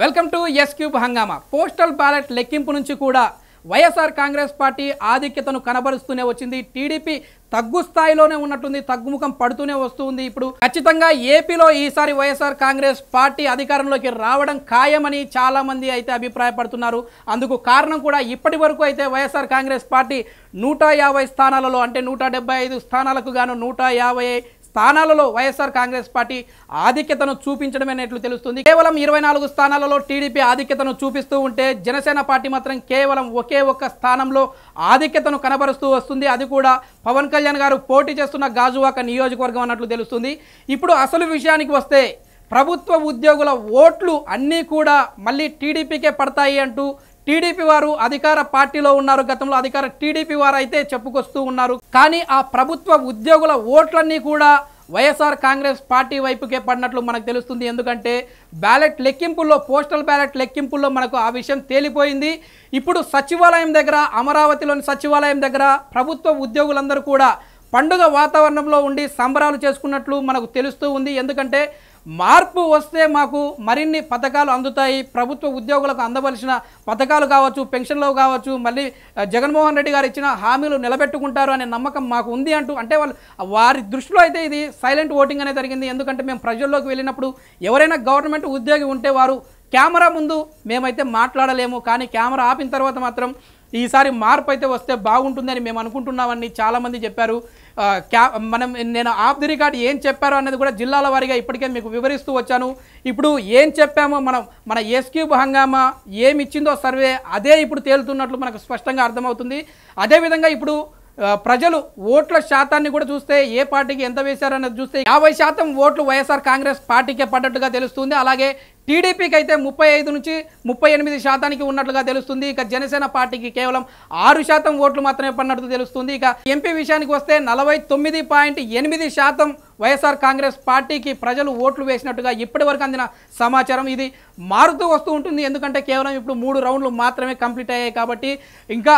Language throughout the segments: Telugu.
వెల్కమ్ టు ఎస్ క్యూబ్ హంగామా పోస్టల్ బ్యాలెట్ లెక్కింపు నుంచి కూడా వైఎస్ఆర్ కాంగ్రెస్ పార్టీ ఆధిక్యతను కనబరుస్తూనే వచ్చింది టీడీపీ తగ్గు స్థాయిలోనే ఉన్నట్టుంది తగ్గుముఖం పడుతూనే వస్తుంది ఇప్పుడు ఖచ్చితంగా ఏపీలో ఈసారి వైఎస్ఆర్ కాంగ్రెస్ పార్టీ అధికారంలోకి రావడం ఖాయమని చాలామంది అయితే అభిప్రాయపడుతున్నారు అందుకు కారణం కూడా ఇప్పటి వరకు అయితే వైఎస్ఆర్ కాంగ్రెస్ పార్టీ నూట స్థానాలలో అంటే నూట స్థానాలకు గాను నూట స్థానాలలో వైఎస్ఆర్ కాంగ్రెస్ పార్టీ ఆధిక్యతను చూపించడమేనట్లు తెలుస్తుంది కేవలం ఇరవై నాలుగు స్థానాలలో టీడీపీ ఆధిక్యతను చూపిస్తూ ఉంటే జనసేన పార్టీ మాత్రం కేవలం ఒకే ఒక్క స్థానంలో ఆధిక్యతను కనబరుస్తూ వస్తుంది అది కూడా పవన్ కళ్యాణ్ గారు పోటీ చేస్తున్న గాజువాక నియోజకవర్గం అన్నట్లు తెలుస్తుంది ఇప్పుడు అసలు విషయానికి వస్తే ప్రభుత్వ ఉద్యోగుల ఓట్లు అన్నీ కూడా మళ్ళీ టీడీపీకే పడతాయి అంటూ టీడీపీ వారు అధికార పార్టీలో ఉన్నారు గతంలో అధికార టీడీపీ వారు అయితే చెప్పుకొస్తూ ఉన్నారు కానీ ఆ ప్రభుత్వ ఉద్యోగుల ఓట్లన్నీ కూడా వైఎస్ఆర్ కాంగ్రెస్ పార్టీ వైపుకే పడినట్లు మనకు తెలుస్తుంది ఎందుకంటే బ్యాలెట్ లెక్కింపుల్లో పోస్టల్ బ్యాలెట్ లెక్కింపుల్లో మనకు ఆ విషయం తేలిపోయింది ఇప్పుడు సచివాలయం దగ్గర అమరావతిలోని సచివాలయం దగ్గర ప్రభుత్వ ఉద్యోగులందరూ కూడా పండుగ వాతావరణంలో ఉండి సంబరాలు చేసుకున్నట్లు మనకు తెలుస్తూ ఉంది ఎందుకంటే మార్పు వస్తే మాకు మరిన్ని పథకాలు అందుతాయి ప్రభుత్వ ఉద్యోగులకు అందవలసిన పథకాలు కావచ్చు పెన్షన్లు కావచ్చు మళ్ళీ జగన్మోహన్ రెడ్డి గారు ఇచ్చిన హామీలు నిలబెట్టుకుంటారు అనే నమ్మకం మాకు ఉంది అంటూ అంటే వాళ్ళు వారి దృష్టిలో అయితే ఇది సైలెంట్ ఓటింగ్ అనేది జరిగింది ఎందుకంటే మేము ప్రజల్లోకి వెళ్ళినప్పుడు ఎవరైనా గవర్నమెంట్ ఉద్యోగి ఉంటే వారు కెమెరా ముందు మేమైతే మాట్లాడలేము కానీ కెమెరా ఆపిన తర్వాత మాత్రం ఈసారి మార్పు అయితే వస్తే బాగుంటుందని మేము అనుకుంటున్నామని చాలామంది చెప్పారు క్యా మనం నేను ఆఫ్ ది రికార్డ్ ఏం చెప్పారో అనేది కూడా జిల్లాల వారీగా ఇప్పటికే మీకు వివరిస్తూ వచ్చాను ఇప్పుడు ఏం చెప్పామో మనం మన ఎస్క్యూబ్ హంగామా ఏమిచ్చిందో సర్వే అదే ఇప్పుడు తేలుతున్నట్లు మనకు స్పష్టంగా అర్థమవుతుంది అదేవిధంగా ఇప్పుడు ప్రజలు ఓట్ల శాతాన్ని కూడా చూస్తే ఏ పార్టీకి ఎంత వేశారన్నది చూస్తే యాభై శాతం ఓట్లు వైఎస్ఆర్ కాంగ్రెస్ పార్టీకే పడ్డట్టుగా తెలుస్తుంది అలాగే టీడీపీకి అయితే ముప్పై ఐదు నుంచి ముప్పై ఎనిమిది శాతానికి ఉన్నట్లుగా తెలుస్తుంది ఇక జనసేన పార్టీకి కేవలం ఆరు శాతం ఓట్లు మాత్రమే పడినట్టు తెలుస్తుంది ఇక ఎంపీ విషయానికి వస్తే నలభై శాతం వైఎస్ఆర్ కాంగ్రెస్ పార్టీకి ప్రజలు ఓట్లు వేసినట్టుగా ఇప్పటి వరకు అందిన సమాచారం ఇది మారుతూ వస్తూ ఉంటుంది ఎందుకంటే కేవలం ఇప్పుడు మూడు రౌండ్లు మాత్రమే కంప్లీట్ అయ్యాయి కాబట్టి ఇంకా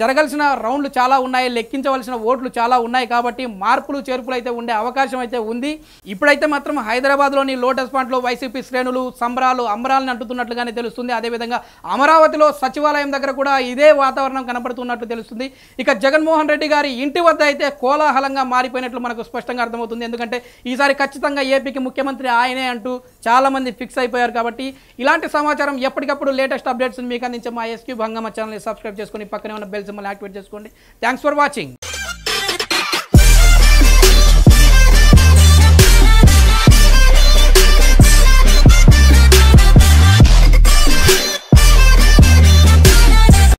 జరగాల్సిన రౌండ్లు చాలా ఉన్నాయి లెక్కించవలసిన ఓట్లు చాలా ఉన్నాయి కాబట్టి మార్పులు చేర్పులు అయితే ఉండే అవకాశం అయితే ఉంది ఇప్పుడైతే మాత్రం హైదరాబాద్లోని లోటస్ పాయింట్లో వైసీపీ శ్రేణులు సంబరాలు అమరాలను అంటుతున్నట్లుగానే తెలుస్తుంది అదేవిధంగా అమరావతిలో సచివాలయం దగ్గర కూడా ఇదే వాతావరణం కనపడుతున్నట్లు తెలుస్తుంది ఇక జగన్మోహన్ రెడ్డి గారి ఇంటి వద్ద అయితే కోలాహలంగా మారిపోయినట్లు మనకు స్పష్టంగా అర్థమవుతుంది ఎందుకంటే ఈసారి ఖచ్చితంగా ఏపీకి ముఖ్యమంత్రి ఆయనే అంటూ చాలామంది ఫిక్స్ అయిపోయారు కాబట్టి ఇలాంటి సమాచారం ఎప్పటికప్పుడు లేటెస్ట్ అప్డేట్స్ని మీకు అందించే మా ఎస్క్యూ భంగమ్మ ఛానల్ని సబ్స్క్రైబ్ చేసుకుని పక్కనే ఉన్న బెల్ సిమ్మల్ని యాక్టివేట్ చేసుకోండి థ్యాంక్స్ ఫర్ వాచింగ్